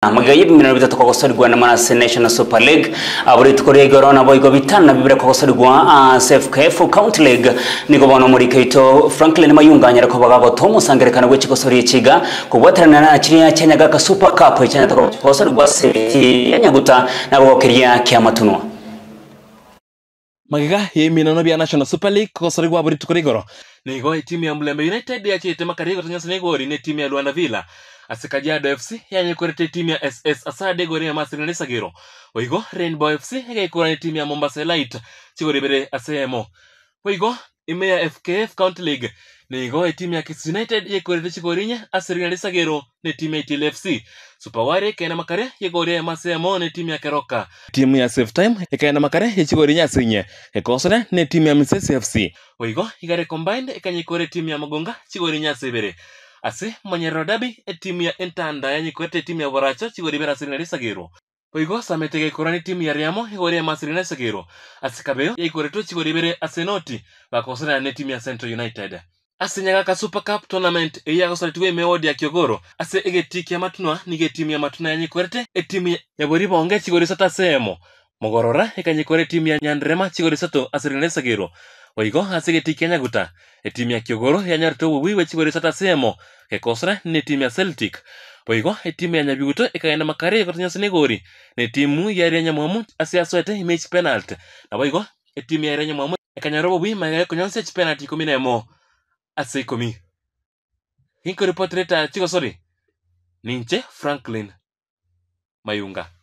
amagambo y'ibimero bitatu kwakosorwa na Manase National Super League aburi igoro na boigo bitana bibira kwakosorwa CFKF ah, County League niko bono muri Kaito Franklin Mayunganya rako bagabo Thomas sangerekana gwe kosori ichiga kugwatarana na ya cyanyaga ka Super Cup cyanya kwakosorwa City yanyaguta nabo kiriya kya matunwa magega yeminano bya National Super League kwakosorwa aburi tukorega ro nigo timu ya Mlembe United yachite makarego tanyasa nigori ne timu ya Luanda Villa ase kajiado fc yanyekorete timu ya ss asade gore ya masirina risagiro oigo rainbow fc egeikorane timu ya mombasa elite chigoribere asemo oigo ime ya fkf county league nigo etimu ya Kisii United yekorete chigorinya asirina risagiro ne timu ya Itil FC Supaware kena makare yegoria masemo ne timu ya Keroka timu ya safe Time ikaenda makare yechigorinya asinye ekosone ne timu ya Misesi FC oigo igare combined ikanyikore timu ya Magonga chigorinya asibere ase manyerero dabi etimu ya entanda ya nyikwete etimu ya varacho chigodibera asirinari sagero oigo sametege korani timu ya riamo igore masirinari sagero ase kabeo kabeyo yaikoreto chigodibere asenoti bakosanana ne timu ya central united ase nyagaka super cup tournament eyagosaretiwe mewodi ya kiogoro ase egetikia ya matunwa nige e timu ya matuna ya nyikorete etimu ya bori bonge chigorisata seemo mogorora ekanyikorete timu ya nyanderema chigorisato asirinari sagero oigo asegetikĩa nyaguta etimu ya kĩũgũrũ yanyaritwe ũbũbũ wechiwerisya sata semo gekosera nĩ etimu ya celtic oigo etimu ya nyabiũtũ ĩkaghenda makarĩ ĩkatonya senegori na etimu yarĩ ya nyamwamu asyaswete image penalty nabo igo etimu yarĩ ya nyamwamu ĩkanyarwa e ũbũbũ maiga ĩkũnyonsya chipenalty ikumi na ĩmwe ase ikumi ginkuripotirĩta chigosori ninche franklin mayunga